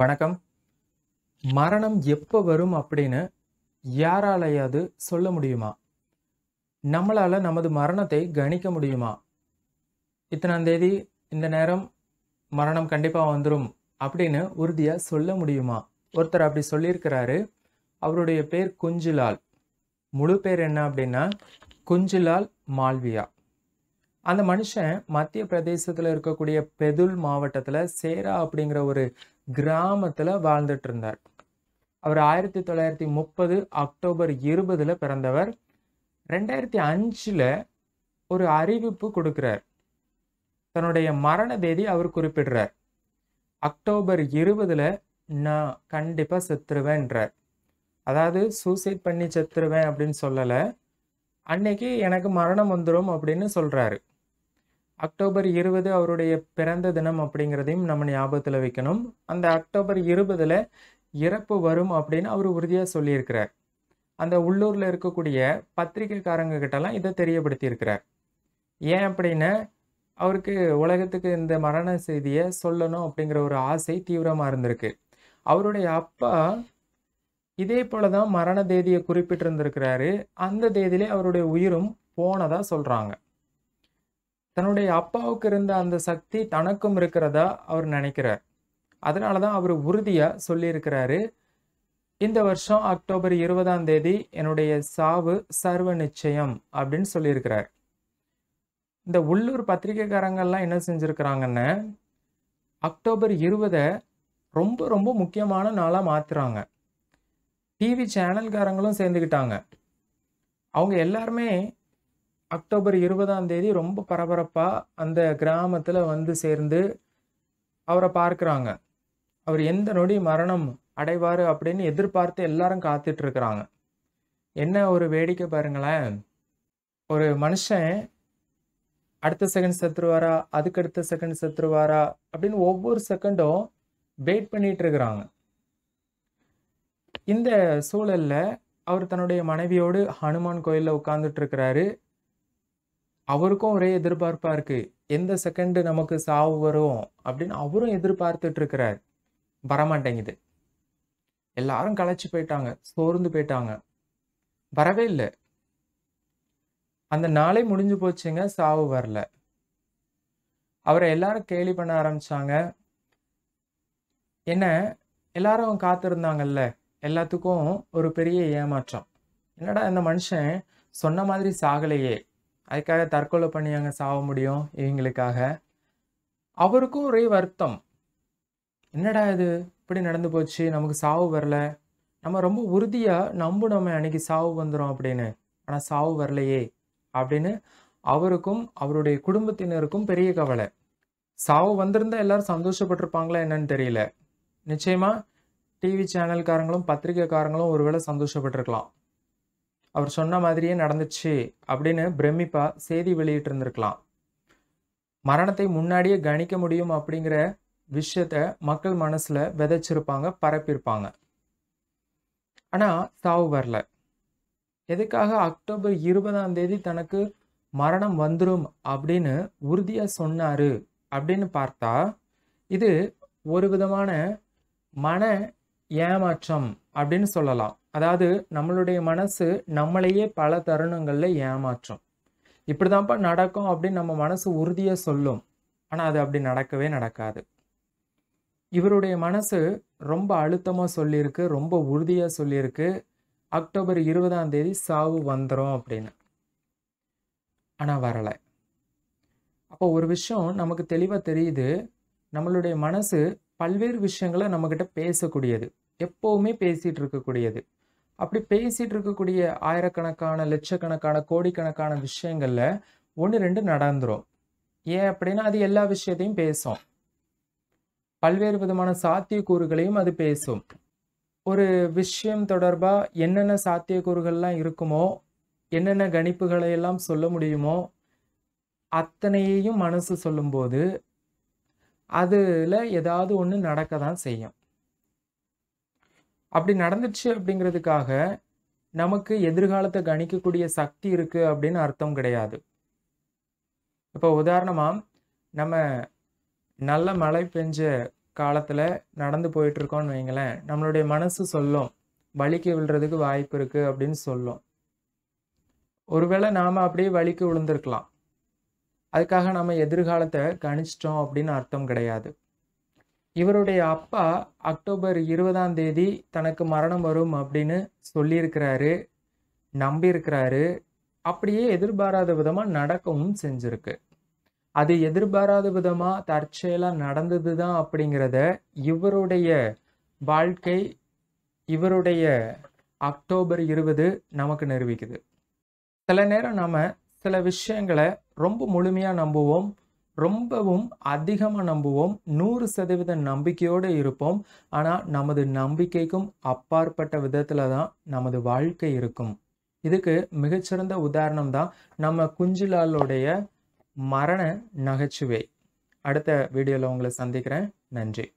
வணக்கம் மரணம் எப்போ வரும் அப்படின்னு யாராலையாவது சொல்ல முடியுமா நம்மளால் நமது மரணத்தை கணிக்க முடியுமா இத்தனாம் தேதி இந்த நேரம் மரணம் கண்டிப்பாக வந்துடும் அப்படின்னு உறுதியாக சொல்ல முடியுமா ஒருத்தர் அப்படி சொல்லியிருக்கிறாரு அவருடைய பேர் குஞ்சிலால் முழு பேர் என்ன அப்படின்னா குஞ்சிலால் மால்வியா அந்த மனுஷன் மத்திய பிரதேசத்தில் இருக்கக்கூடிய பெதுல் மாவட்டத்தில் சேரா அப்படிங்கிற ஒரு கிராமத்தில் வாழ்ந்துட்டு இருந்தார் அவர் ஆயிரத்தி தொள்ளாயிரத்தி முப்பது அக்டோபர் இருபதில் பிறந்தவர் ரெண்டாயிரத்தி அஞ்சில் ஒரு அறிவிப்பு கொடுக்கிறார் தன்னுடைய மரண தேதி அவர் குறிப்பிடுறார் அக்டோபர் இருபதில் நான் கண்டிப்பாக செத்துருவேன்றார் அதாவது சூசைட் பண்ணி செத்துருவேன் அப்படின்னு சொல்லலை அன்னைக்கு எனக்கு மரணம் வந்துடும் அப்படின்னு சொல்கிறாரு அக்டோபர் இருபது அவருடைய பிறந்த தினம் அப்படிங்கிறதையும் நம்ம ஞாபகத்தில் வைக்கணும் அந்த அக்டோபர் இருபதில் இறப்பு வரும் அப்படின்னு அவர் உறுதியாக சொல்லியிருக்கிறார் அந்த உள்ளூரில் இருக்கக்கூடிய பத்திரிகைக்காரங்க கிட்டலாம் இதை தெரியப்படுத்தியிருக்கிறார் ஏன் அப்படின்னா அவருக்கு உலகத்துக்கு இந்த மரண செய்தியை சொல்லணும் அப்படிங்கிற ஒரு ஆசை தீவிரமாக இருந்திருக்கு அவருடைய அப்பா இதே போல தான் மரண தேதியை குறிப்பிட்டிருந்திருக்கிறாரு அந்த தேதியிலே அவருடைய உயிரும் போனதாக சொல்கிறாங்க தன்னுடைய அப்பாவுக்கு இருந்த அந்த சக்தி தனக்கும் இருக்கிறதா அவர் நினைக்கிறார் அதனால தான் அவர் உறுதியாக சொல்லியிருக்கிறாரு இந்த வருஷம் அக்டோபர் இருபதாம் தேதி என்னுடைய சாவு சர்வ நிச்சயம் அப்படின்னு சொல்லியிருக்கிறார் இந்த உள்ளூர் பத்திரிகைக்காரங்கள்லாம் என்ன செஞ்சுருக்கிறாங்கன்னு அக்டோபர் இருபதை ரொம்ப ரொம்ப முக்கியமான நாளாக மாற்றுறாங்க டிவி சேனல்காரங்களும் சேர்ந்துக்கிட்டாங்க அவங்க எல்லாருமே அக்டோபர் இருபதாம் தேதி ரொம்ப பரபரப்பாக அந்த கிராமத்தில் வந்து சேர்ந்து அவரை பார்க்குறாங்க அவர் எந்த நொடி மரணம் அடைவார் அப்படின்னு எதிர்பார்த்து எல்லாரும் காத்துட்ருக்குறாங்க என்ன ஒரு வேடிக்கை பாருங்களேன் ஒரு மனுஷன் அடுத்த செகண்ட் செத்துருவாரா அதுக்கடுத்த செகண்ட் செத்துருவாரா அப்படின்னு ஒவ்வொரு செகண்டும் வெயிட் பண்ணிட்டு இருக்கிறாங்க இந்த சூழல்ல அவர் தன்னுடைய மனைவியோடு ஹனுமான் கோயிலில் உட்கார்ந்துட்டு இருக்கிறாரு அவருக்கும் ஒரே எதிர்பார்ப்பாக இருக்குது எந்த செகண்டு நமக்கு சாவு வரும் அப்படின்னு அவரும் எதிர்பார்த்துட்டு இருக்கிறார் வரமாட்டேங்குது எல்லாரும் களைச்சி போயிட்டாங்க சோர்ந்து போயிட்டாங்க வரவே இல்லை அந்த நாளே முடிஞ்சு போச்சுங்க சாவு வரல அவரை எல்லாரும் கேலி பண்ண ஆரம்பிச்சாங்க என்ன எல்லாரும் காத்திருந்தாங்கல்ல எல்லாத்துக்கும் ஒரு பெரிய ஏமாற்றம் என்னடா இந்த மனுஷன் சொன்ன மாதிரி சாகலையே அதுக்காக தற்கொலை பண்ணி அங்கே சாக முடியும் இவங்களுக்காக அவருக்கும் ஒரே வருத்தம் என்னடா இது இப்படி நடந்து போச்சு நமக்கு சாவு வரல நம்ம ரொம்ப உறுதியாக நம்ம அன்னைக்கு சாவு வந்துடும் அப்படின்னு ஆனால் சாவு வரலையே அப்படின்னு அவருக்கும் அவருடைய குடும்பத்தினருக்கும் பெரிய கவலை சாவு வந்திருந்தா எல்லாரும் சந்தோஷப்பட்டிருப்பாங்களா என்னன்னு தெரியல நிச்சயமாக டிவி சேனல்காரங்களும் பத்திரிகைக்காரங்களும் ஒருவேளை சந்தோஷப்பட்டிருக்கலாம் அவர் சொன்ன மாதிரியே நடந்துச்சு அப்படின்னு பிரமிப்பா செய்தி வெளியிட்டு இருந்திருக்கலாம் மரணத்தை முன்னாடியே கணிக்க முடியும் அப்படிங்கிற விஷயத்த மக்கள் மனசுல விதைச்சிருப்பாங்க பரப்பியிருப்பாங்க ஆனால் சாவு வரல எதுக்காக அக்டோபர் இருபதாம் தேதி தனக்கு மரணம் வந்துடும் அப்படின்னு உறுதியாக சொன்னார் அப்படின்னு பார்த்தா இது ஒரு விதமான மன ஏமாற்றம் அப்படின்னு சொல்லலாம் அதாவது நம்மளுடைய மனசு நம்மளையே பல தருணங்களில் ஏமாற்றம் இப்படி தான்ப்பா நடக்கும் அப்படின்னு நம்ம மனசு உறுதியாக சொல்லும் ஆனால் அது அப்படி நடக்கவே நடக்காது இவருடைய மனசு ரொம்ப அழுத்தமாக சொல்லியிருக்கு ரொம்ப உறுதியாக சொல்லியிருக்கு அக்டோபர் இருபதாம் தேதி சாவு வந்துடும் அப்படின்னு ஆனால் வரலை அப்போ ஒரு விஷயம் நமக்கு தெளிவாக தெரியுது நம்மளுடைய மனசு பல்வேறு விஷயங்களை நம்மக்கிட்ட பேசக்கூடியது எப்போவுமே பேசிகிட்டு இருக்கக்கூடியது அப்படி பேசிகிட்டு இருக்கக்கூடிய ஆயிரக்கணக்கான லட்சக்கணக்கான கோடிக்கணக்கான விஷயங்களில் ஒன்று ரெண்டு நடந்துடும் ஏன் அப்படின்னா அது எல்லா விஷயத்தையும் பேசும் பல்வேறு விதமான சாத்தியக்கூறுகளையும் அது பேசும் ஒரு விஷயம் தொடர்பாக என்னென்ன சாத்தியக்கூறுகள்லாம் இருக்குமோ என்னென்ன கணிப்புகளை எல்லாம் சொல்ல முடியுமோ அத்தனையையும் மனசு சொல்லும்போது அதில் ஏதாவது ஒன்று நடக்க தான் செய்யும் அப்படி நடந்துச்சு அப்படிங்கிறதுக்காக நமக்கு எதிர்காலத்தை கணிக்கக்கூடிய சக்தி இருக்குது அப்படின்னு அர்த்தம் கிடையாது இப்போ உதாரணமாக நம்ம நல்ல மழை பெஞ்ச காலத்தில் நடந்து போயிட்டுருக்கோம்னு வைங்களேன் நம்மளுடைய மனசு சொல்லும் வலிக்கு விழுறதுக்கு வாய்ப்பு இருக்குது அப்படின்னு சொல்லும் ஒருவேளை நாம் அப்படியே வலிக்கு விழுந்திருக்கலாம் அதுக்காக நம்ம எதிர்காலத்தை கணிச்சிட்டோம் அப்படின்னு அர்த்தம் கிடையாது இவருடைய அப்பா அக்டோபர் இருபதாம் தேதி தனக்கு மரணம் வரும் அப்படின்னு சொல்லியிருக்கிறாரு நம்பியிருக்கிறாரு அப்படியே எதிர்பாராத விதமாக நடக்கவும் செஞ்சிருக்கு அது எதிர்பாராத விதமாக தற்செயலாக நடந்தது தான் அப்படிங்கிறத இவருடைய வாழ்க்கை இவருடைய அக்டோபர் இருபது நமக்கு நிரூபிக்குது சில நேரம் நாம் சில விஷயங்களை ரொம்ப முழுமையாக நம்புவோம் ரொம்பவும் அதிகமாக நம்புவோம் நூறு சதவீத நம்பிக்கையோடு இருப்போம் ஆனால் நமது நம்பிக்கைக்கும் அப்பாற்பட்ட விதத்தில் தான் நமது வாழ்க்கை இருக்கும் இதுக்கு மிகச்சிறந்த உதாரணம் தான் நம்ம குஞ்சிலாலுடைய மரண நகைச்சுவை அடுத்த வீடியோவில் உங்களை சந்திக்கிறேன் நன்றி